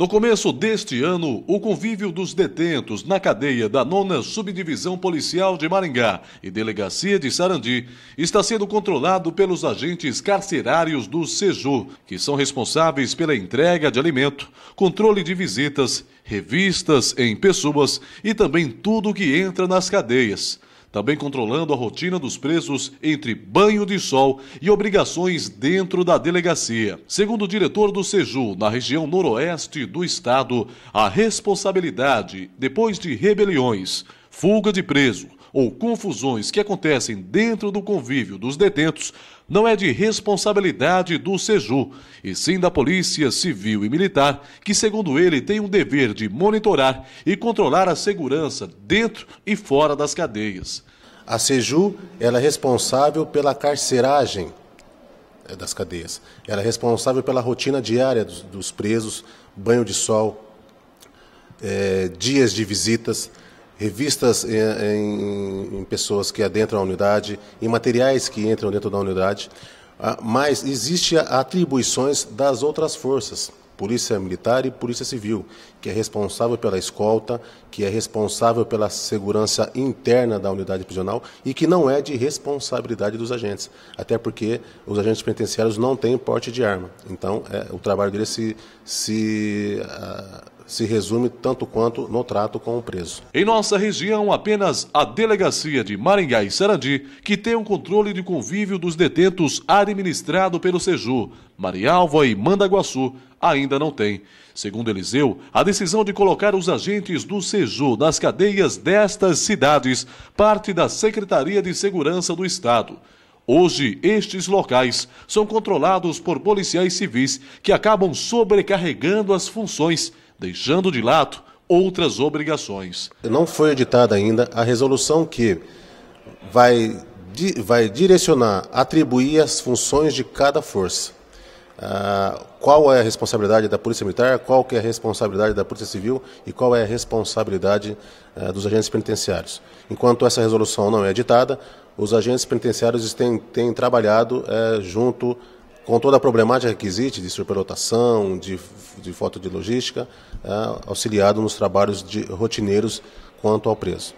No começo deste ano, o convívio dos detentos na cadeia da nona subdivisão policial de Maringá e delegacia de Sarandi está sendo controlado pelos agentes carcerários do SEJU, que são responsáveis pela entrega de alimento, controle de visitas, revistas em pessoas e também tudo que entra nas cadeias também controlando a rotina dos presos entre banho de sol e obrigações dentro da delegacia. Segundo o diretor do SEJU, na região noroeste do estado, a responsabilidade, depois de rebeliões, fuga de preso, ou confusões que acontecem dentro do convívio dos detentos não é de responsabilidade do SEJU, e sim da Polícia Civil e Militar, que, segundo ele, tem o um dever de monitorar e controlar a segurança dentro e fora das cadeias. A SEJU ela é responsável pela carceragem eh, das cadeias. Ela é responsável pela rotina diária dos, dos presos, banho de sol, é, dias de visitas, revistas em, em, em pessoas que adentram a unidade, em materiais que entram dentro da unidade, ah, mas existe atribuições das outras forças. Polícia Militar e Polícia Civil, que é responsável pela escolta, que é responsável pela segurança interna da unidade prisional e que não é de responsabilidade dos agentes, até porque os agentes penitenciários não têm porte de arma. Então, é, o trabalho deles se, se uh, se resume tanto quanto no trato com o preso. Em nossa região, apenas a delegacia de Maringá e Sarandi, que tem o um controle de convívio dos detentos administrado pelo SEJU, Marialva e Mandaguaçu, ainda ainda não tem. Segundo Eliseu, a decisão de colocar os agentes do SEJU nas cadeias destas cidades parte da Secretaria de Segurança do Estado. Hoje, estes locais são controlados por policiais civis que acabam sobrecarregando as funções, deixando de lado outras obrigações. Não foi editada ainda a resolução que vai, vai direcionar, atribuir as funções de cada força. Ah, qual é a responsabilidade da Polícia Militar, qual que é a responsabilidade da Polícia Civil e qual é a responsabilidade uh, dos agentes penitenciários. Enquanto essa resolução não é editada, os agentes penitenciários têm, têm trabalhado uh, junto com toda a problemática que existe de superlotação, de, de falta de logística, ah, auxiliado nos trabalhos de, rotineiros quanto ao preso.